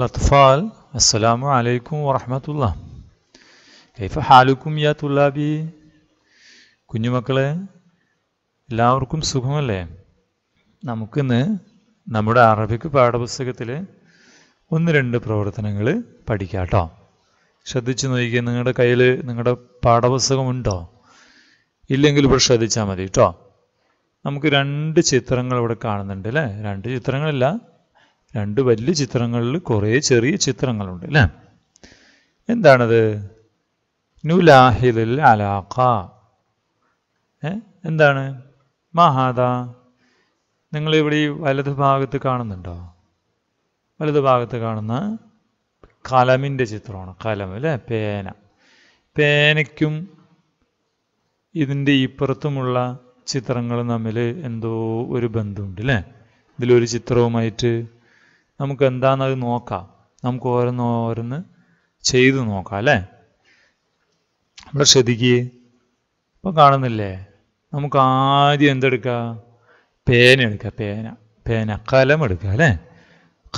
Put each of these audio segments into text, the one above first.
الأطفال السلام عليكم ورحمة الله كيف حالكم يا طلابي കുഞ്ഞുമക്കളെ എല്ലാവർക്കും സുഖമല്ലേ നമുക്കിന്ന് നമ്മുടെ അറബിക്ക് പാഠപുസ്തകത്തിലെ ഒന്ന് രണ്ട് പ്രവർത്തനങ്ങൾ പഠിക്കാം കേട്ടോ ശ്രദ്ധിച്ചു നോക്കിക്കുക നിങ്ങളുടെ കയ്യിൽ നിങ്ങളുടെ പാഠപുസ്തകമുണ്ടോ ഇല്ലെങ്കിൽ ഇവിടെ ശ്രദ്ധിച്ചാൽ മതി കേട്ടോ നമുക്ക് രണ്ട് ചിത്രങ്ങൾ ഇവിടെ കാണുന്നുണ്ട് അല്ലേ രണ്ട് ചിത്രങ്ങളല്ല രണ്ട് വലിയ ചിത്രങ്ങളിൽ കുറേ ചെറിയ ചിത്രങ്ങളുണ്ട് അല്ലേ എന്താണത് നുലാഹിലിൽ അലാഖ എന്താണ് മഹാദ നിങ്ങൾ ഇവിടെ ഈ വലത് ഭാഗത്ത് കാണുന്നുണ്ടോ വലത് ഭാഗത്ത് കാണുന്ന കലമിൻ്റെ ചിത്രമാണ് കലം അല്ലേ പേന പേനയ്ക്കും ഇതിൻ്റെ ഇപ്പുറത്തുമുള്ള ചിത്രങ്ങൾ തമ്മിൽ എന്തോ ഒരു ബന്ധമുണ്ട് അല്ലേ ഇതിലൊരു ചിത്രവുമായിട്ട് നമുക്ക് എന്താണെന്നത് നോക്കാം നമുക്ക് ഓരോന്ന് ഓരോന്ന് ചെയ്തു നോക്കാം അല്ലേ നമ്മൾ ശ്രദ്ധിക്കുക ഇപ്പം കാണുന്നില്ലേ നമുക്ക് ആദ്യം എന്തെടുക്കുക പേന എടുക്കുക പേന പേന കലം എടുക്കുക അല്ലേ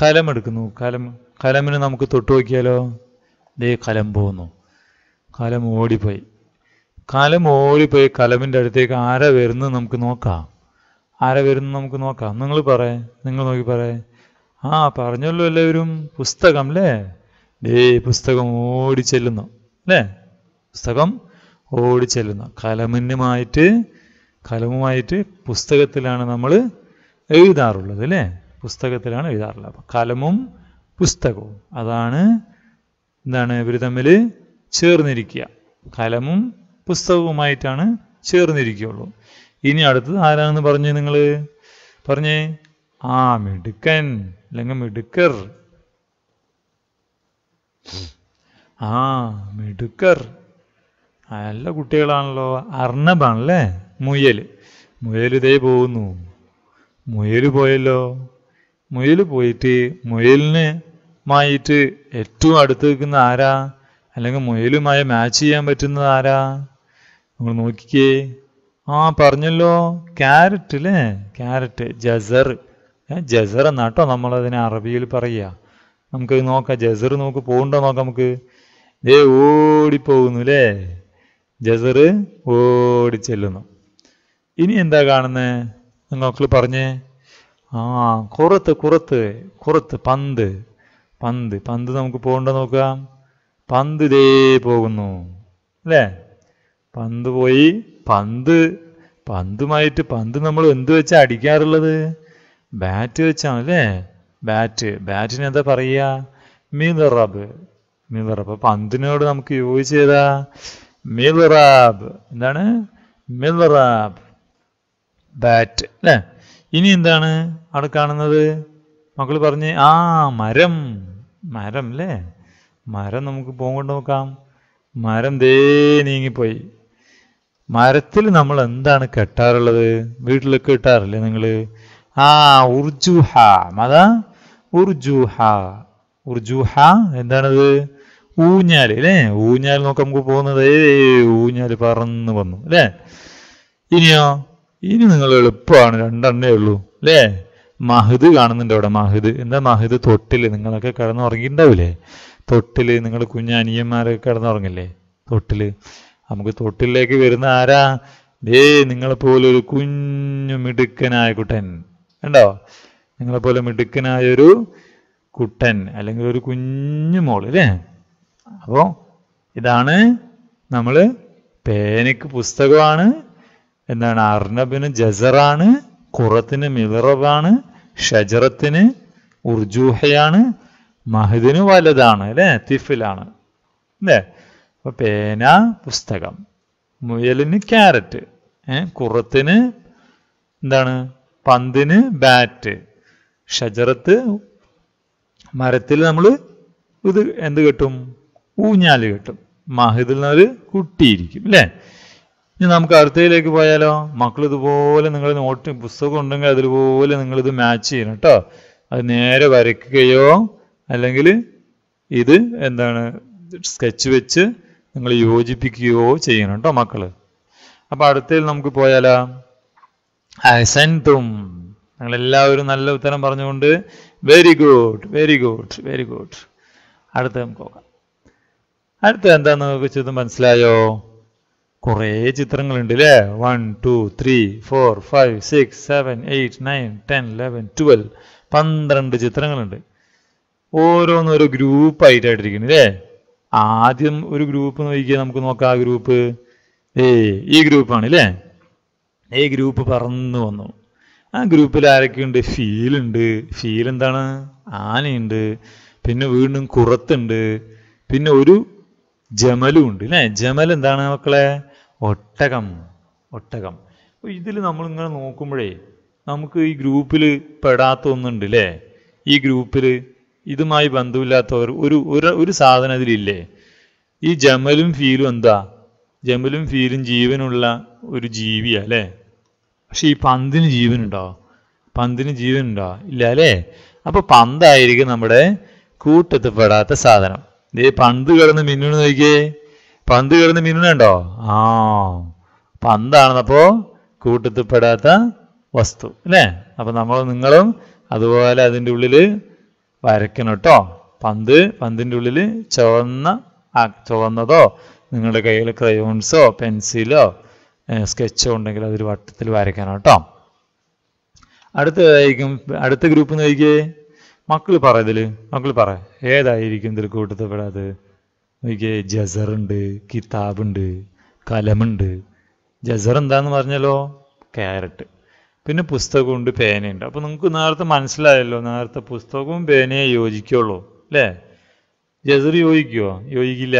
കലം എടുക്കുന്നു കലം കലമിന് നമുക്ക് തൊട്ട് നോക്കിയാലോ ദേ കലം പോകുന്നു കലം ഓടിപ്പോയി കലം ഓടിപ്പോയി കലമിൻ്റെ അടുത്തേക്ക് ആരാ വരുന്നത് നമുക്ക് നോക്കാം ആരാ വരുന്നത് നമുക്ക് നോക്കാം നിങ്ങൾ പറയേ നിങ്ങൾ നോക്കി പറയേ ആ പറഞ്ഞല്ലോ എല്ലാവരും പുസ്തകം അല്ലേ ഡേ പുസ്തകം ഓടി അല്ലേ പുസ്തകം ഓടി ചെല്ലുന്നു കലമിനുമായിട്ട് കലമുമായിട്ട് പുസ്തകത്തിലാണ് നമ്മൾ എഴുതാറുള്ളത് അല്ലേ പുസ്തകത്തിലാണ് എഴുതാറുള്ളത് അപ്പം കലമും പുസ്തകവും അതാണ് എന്താണ് ഇവർ തമ്മിൽ ചേർന്നിരിക്കുക കലമും പുസ്തകവുമായിട്ടാണ് ചേർന്നിരിക്കുകയുള്ളൂ ഇനി അടുത്തത് ആരാണെന്ന് പറഞ്ഞ് നിങ്ങൾ പറഞ്ഞേ ആ മിടുക്കൻ അല്ലെങ്കിൽ മിടുക്കർ ആ മിടുക്കർ നല്ല കുട്ടികളാണല്ലോ അർണബാണല്ലേ മുയൽ മുയൽ ഇതേ പോകുന്നു മുയൽ പോയല്ലോ മുയൽ പോയിട്ട് മുയലിന് മായിട്ട് ഏറ്റവും അടുത്ത് നിൽക്കുന്ന ആരാ അല്ലെങ്കിൽ മുയലുമായി മാച്ച് ചെയ്യാൻ പറ്റുന്നത് ആരാ നമ്മൾ നോക്കിക്കേ ആ പറഞ്ഞല്ലോ ക്യാരറ്റ് അല്ലേ ക്യാരറ്റ് ജസർ ജസർ എന്നാട്ടോ നമ്മളതിനെ അറബിയിൽ പറയുക നമുക്ക് നോക്കാം ജസർ നോക്ക് പോകണ്ടോ നോക്കാം നമുക്ക് ദേ ഓടിപ്പോകുന്നു അല്ലേ ജസർ ചെല്ലുന്നു ഇനി എന്താ കാണുന്നത് നിങ്ങൾക്ക് പറഞ്ഞേ ആ കുറത്ത് കുറത്ത് കുറത്ത് പന്ത് പന്ത് പന്ത് നമുക്ക് പോകണ്ടോ നോക്കാം പന്ത് ദേ പോകുന്നു അല്ലേ പന്ത് പോയി പന്ത് പന്തുമായിട്ട് പന്ത് നമ്മൾ എന്ത് വെച്ചാ അടിക്കാറുള്ളത് ബാറ്റ് അല്ലേ ബാറ്റ് ബാറ്റിന് എന്താ പറയുക മിലറബ് മിലറബ് പന്തിനോട് നമുക്ക് യോജിച്ച് ചെയ്താ മീതറാബ് എന്താണ് മിലറാബ് ബാറ്റ് അല്ലേ ഇനി എന്താണ് അവിടെ കാണുന്നത് മക്കൾ പറഞ്ഞ് ആ മരം മരം അല്ലേ മരം നമുക്ക് പോകൊണ്ട് നോക്കാം മരം ദേ നീങ്ങിപ്പോയി മരത്തിൽ നമ്മൾ എന്താണ് കെട്ടാറുള്ളത് വീട്ടിലൊക്കെ കെട്ടാറില്ലേ നിങ്ങൾ ആ ഉർജുഹ അതാ ഉർജുഹ ഉർജുഹ എന്താണത് ഊഞ്ഞാൽ അല്ലേ ഊഞ്ഞാൽ നോക്കാം നമുക്ക് പോകുന്നത് ഊഞ്ഞാൽ പറന്ന് വന്നു അല്ലേ ഇനിയോ ഇനി നിങ്ങൾ എളുപ്പമാണ് രണ്ടെണ്ണേ ഉള്ളൂ അല്ലേ മഹിദ് കാണുന്നുണ്ട് അവിടെ മഹിദ് എന്താ മഹിദ് തൊട്ടില് നിങ്ങളൊക്കെ കിടന്നുറങ്ങിയിട്ടുണ്ടാവില്ലേ തൊട്ടില് നിങ്ങൾ കുഞ്ഞനിയന്മാരൊക്കെ കിടന്നുറങ്ങില്ലേ തൊട്ടില് നമുക്ക് തൊട്ടിലേക്ക് വരുന്ന ആരാ ദേ നിങ്ങളെ ഒരു കുഞ്ഞു മിടുക്കനായ കുട്ടൻ ഉണ്ടോ നിങ്ങളെപ്പോലെ മിടുക്കനായൊരു കുട്ടൻ അല്ലെങ്കിൽ ഒരു കുഞ്ഞു മോൾ അല്ലേ അപ്പോൾ ഇതാണ് നമ്മൾ പേനയ്ക്ക് പുസ്തകമാണ് എന്താണ് അർണബിന് ജസറാണ് കുറത്തിന് മിലറബാണ് ഷജറത്തിന് ഉർജൂഹയാണ് മഹദിന് വലതാണ് അല്ലേ തിഫിലാണ് അല്ലേ അപ്പോൾ പേന പുസ്തകം മുയലിന് ക്യാരറ്റ് കുറത്തിന് എന്താണ് പന്തിന് ബാറ്റ് ഷജറത്ത് മരത്തിൽ നമ്മൾ ഇത് എന്ത് കിട്ടും ഊഞ്ഞാൽ കിട്ടും മാഹിദിൽ നിന്നൊരു കുട്ടിയിരിക്കും അല്ലേ ഇനി നമുക്ക് അടുത്തയിലേക്ക് പോയാലോ മക്കൾ ഇതുപോലെ നിങ്ങൾ നോട്ട് പുസ്തകം ഉണ്ടെങ്കിൽ നിങ്ങൾ നിങ്ങളിത് മാച്ച് ചെയ്യണം കേട്ടോ അത് നേരെ വരയ്ക്കുകയോ അല്ലെങ്കിൽ ഇത് എന്താണ് സ്കെച്ച് വെച്ച് നിങ്ങൾ യോജിപ്പിക്കുകയോ ചെയ്യണം കേട്ടോ മക്കൾ അപ്പോൾ അടുത്തതിൽ നമുക്ക് പോയാലോ അസൻതും എല്ലാവരും നല്ല ഉത്തരം പറഞ്ഞുകൊണ്ട് very good very good very good അടുത്ത നമുക്ക് നോക്കാം അടുത്ത എന്താന്ന് നമുക്ക് ചിത്രം മനസ്സിലായോ കുറേ ചിത്രങ്ങളുണ്ട് അല്ലേ one two three four five six seven eight nine ten eleven twelve പന്ത്രണ്ട് ചിത്രങ്ങളുണ്ട് ഓരോന്നും ഓരോ ഗ്രൂപ്പ് ആയിട്ടായിട്ടിരിക്കുന്നു അല്ലേ ആദ്യം ഒരു ഗ്രൂപ്പ് നോക്കിയാൽ നമുക്ക് നോക്കാം ആ ഗ്രൂപ്പ് ഏ ഈ ഗ്രൂപ്പാണ് അല്ലേ ഈ ഗ്രൂപ്പ് പറന്നു വന്നു ആ ഗ്രൂപ്പിൽ ആരൊക്കെയുണ്ട് ഫീലുണ്ട് ഫീൽ എന്താണ് ആനയുണ്ട് പിന്നെ വീണ്ടും കുറത്തുണ്ട് പിന്നെ ഒരു ജമലും ഉണ്ട് അല്ലേ ജമൽ എന്താണ് മക്കളെ ഒട്ടകം ഒട്ടകം ഇതിൽ നമ്മളിങ്ങനെ നോക്കുമ്പോഴേ നമുക്ക് ഈ ഗ്രൂപ്പിൽ പെടാത്ത ഒന്നുണ്ട് അല്ലേ ഈ ഗ്രൂപ്പിൽ ഇതുമായി ബന്ധമില്ലാത്തവർ ഒരു ഒരു സാധനം ഇതിലില്ലേ ഈ ജമലും ഫീലും എന്താ ജമലും ഫീലും ജീവനുള്ള ഒരു ജീവിയാ അല്ലേ പക്ഷെ ഈ പന്തിന് ജീവനുണ്ടോ പന്തിന് ജീവനുണ്ടോ ഇല്ല അല്ലേ അപ്പോൾ പന്തായിരിക്കും നമ്മുടെ കൂട്ടത്തിൽപ്പെടാത്ത സാധനം ദേ പന്ത് കിടന്ന് മിന്നുണ് നോക്കിയേ പന്ത് കിടന്ന് മിന്നുണ്ടോ ആ പന്താണെന്നപ്പോ കൂട്ടത്തിൽപ്പെടാത്ത വസ്തു അല്ലേ അപ്പൊ നമ്മൾ നിങ്ങളും അതുപോലെ അതിൻ്റെ ഉള്ളിൽ വരയ്ക്കണം കേട്ടോ പന്ത് പന്തിൻ്റെ ഉള്ളിൽ ചുവന്ന ചുവന്നതോ നിങ്ങളുടെ കയ്യിൽ ക്രയോൺസോ പെൻസിലോ സ്കെച്ച് ഉണ്ടെങ്കിൽ അതൊരു വട്ടത്തിൽ വരയ്ക്കണം കേട്ടോ അടുത്തതായിരിക്കും അടുത്ത ഗ്രൂപ്പ് നോക്കിയേ മക്കൾ പറ ഇതിൽ മക്കൾ പറ ഏതായിരിക്കും ഇതിൽ കൂട്ടത്തിൽപ്പെടാത് നോക്കിയേ ജസറുണ്ട് കിതാബുണ്ട് കലമുണ്ട് ജസർ എന്താന്ന് പറഞ്ഞല്ലോ ക്യാരറ്റ് പിന്നെ പുസ്തകമുണ്ട് പേനയുണ്ട് അപ്പോൾ നിങ്ങൾക്ക് നേരത്തെ മനസ്സിലായല്ലോ നേരത്തെ പുസ്തകവും പേനയെ യോജിക്കുള്ളൂ അല്ലേ ജസർ യോജിക്കുമോ യോജിക്കില്ല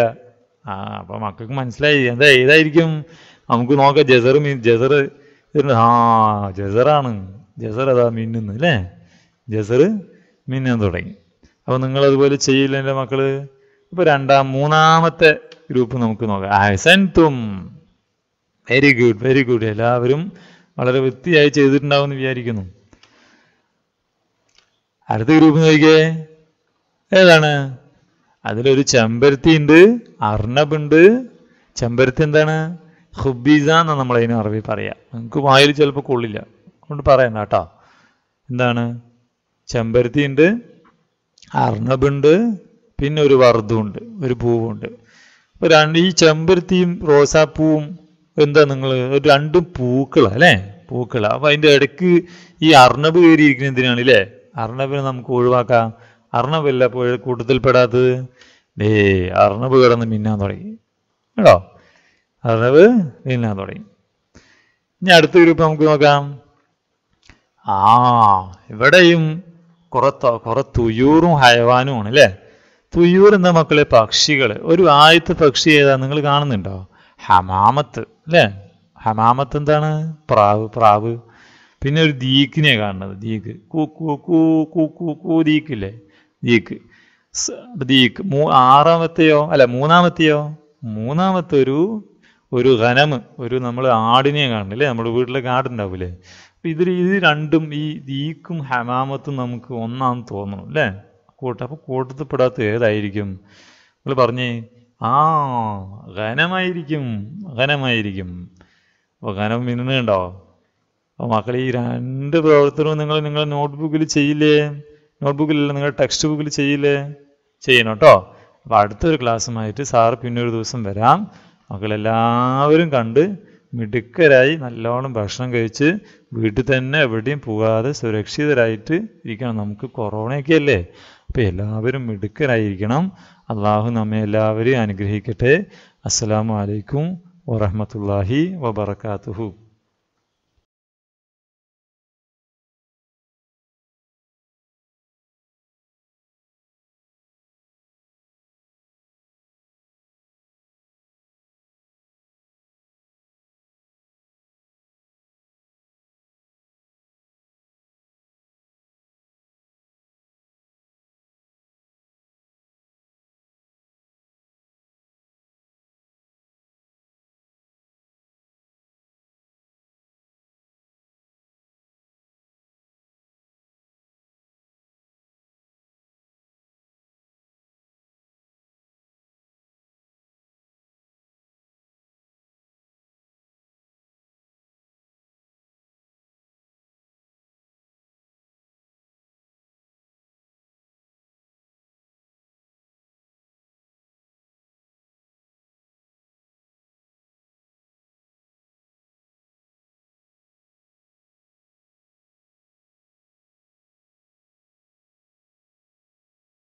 ആ അപ്പോൾ മക്കൾക്ക് മനസ്സിലായി എന്താ ഏതായിരിക്കും നമുക്ക് നോക്കാം ജസർ മീൻ ജസർ ആ ജസറാണ് ജസർ അതാ മിന്നുന്നു അല്ലേ ജസർ മിന്നാൻ തുടങ്ങി അപ്പോൾ നിങ്ങൾ അതുപോലെ ചെയ്യില്ല എൻ്റെ മക്കള് ഇപ്പോൾ രണ്ടാം മൂന്നാമത്തെ ഗ്രൂപ്പ് നമുക്ക് നോക്കാം ഹസൻതും വെരി ഗുഡ് വെരി ഗുഡ് എല്ലാവരും വളരെ വൃത്തിയായി ചെയ്തിട്ടുണ്ടാവുമെന്ന് വിചാരിക്കുന്നു അടുത്ത ഗ്രൂപ്പ് നോക്കിയേ ഏതാണ് അതിലൊരു ചെമ്പരത്തി ഉണ്ട് അർണബുണ്ട് ചെമ്പരത്തി എന്താണ് ഹുബീസ എന്നാണ് നമ്മളതിന് അറബി പറയാ നിങ്ങൾക്ക് വായിൽ ചിലപ്പോൾ കൊള്ളില്ല അതുകൊണ്ട് പറയണ്ട കേട്ടോ എന്താണ് ചെമ്പരത്തി ഉണ്ട് അർണബുണ്ട് പിന്നെ ഒരു വർദ്ധുണ്ട് ഒരു പൂവുണ്ട് അപ്പോൾ രണ്ട് ഈ ചെമ്പരത്തിയും റോസാപ്പൂവും എന്താ നിങ്ങൾ ഒരു രണ്ട് പൂക്കൾ അല്ലേ പൂക്കൾ അപ്പോൾ അതിൻ്റെ ഇടയ്ക്ക് ഈ അർണബ് കയറിയിരിക്കുന്ന എന്തിനാണ് ഇല്ലേ അർണബിനെ നമുക്ക് ഒഴിവാക്കാം അർണബല്ല കൂട്ടത്തിൽപ്പെടാത്തത് ഏ അർണബ് കിടന്ന് മിന്നാൻ തുടങ്ങി കേട്ടോ അതവ് നീങ്ങാൻ തുടങ്ങി ഇനി അടുത്ത ഗ്രൂപ്പ് നമുക്ക് നോക്കാം ആ ഇവിടെയും കുറത്ത കുറെ തുയൂറും ഹയവാനും ആണ് അല്ലേ തുയൂർ എന്ന മക്കളെ പക്ഷികൾ ഒരു ആയത്ത് പക്ഷി ഏതാ നിങ്ങൾ കാണുന്നുണ്ടോ ഹമാമത്ത് അല്ലേ ഹമാമത്ത് എന്താണ് പ്രാവ് പ്രാവ് പിന്നെ ഒരു ദീക്കിനെ കാണുന്നത് ദീക്ക് കൂ കൂ കൂ കൂ കൂ കൂ ദീക്കില്ലേ ദീക്ക് ദീക്ക് മൂ ആറാമത്തെയോ അല്ല മൂന്നാമത്തെയോ മൂന്നാമത്തെ ഒരു ഒരു ഘനം ഒരു നമ്മൾ ആടിനെ അല്ലേ നമ്മുടെ വീട്ടിലെ ആടുണ്ടാവില്ലേ അപ്പം ഇതിൽ ഇത് രണ്ടും ഈ ദീക്കും ഹമാമത്തും നമുക്ക് ഒന്നാന്ന് തോന്നുന്നു അല്ലേ കൂട്ട അപ്പോൾ കൂട്ടത്തിൽപ്പെടാത്ത ഏതായിരിക്കും നിങ്ങൾ പറഞ്ഞേ ആ ഘനമായിരിക്കും ഘനമായിരിക്കും അപ്പോൾ ഘനം മിന്നുന്നുണ്ടോ അപ്പോൾ മക്കളെ ഈ രണ്ട് പ്രവർത്തനവും നിങ്ങൾ നിങ്ങൾ നോട്ട്ബുക്കിൽ ചെയ്യില്ലേ നോട്ട്ബുക്കിലല്ല നിങ്ങൾ ടെക്സ്റ്റ് ബുക്കിൽ ചെയ്യില്ലേ ചെയ്യണം കേട്ടോ അപ്പോൾ അടുത്തൊരു ക്ലാസ്സുമായിട്ട് സാറ് പിന്നെ ഒരു ദിവസം വരാം മക്കളെല്ലാവരും കണ്ട് മിടുക്കരായി നല്ലോണം ഭക്ഷണം കഴിച്ച് വീട്ടിൽ തന്നെ എവിടെയും പോകാതെ സുരക്ഷിതരായിട്ട് ഇരിക്കണം നമുക്ക് കൊറോണയൊക്കെ അല്ലേ അപ്പോൾ എല്ലാവരും മിടുക്കരായിരിക്കണം അള്ളാഹു നമ്മെ എല്ലാവരെയും അനുഗ്രഹിക്കട്ടെ അസ്സാം വലൈക്കും വറഹമത്തല്ലാഹി വബർക്കാത്തുഹു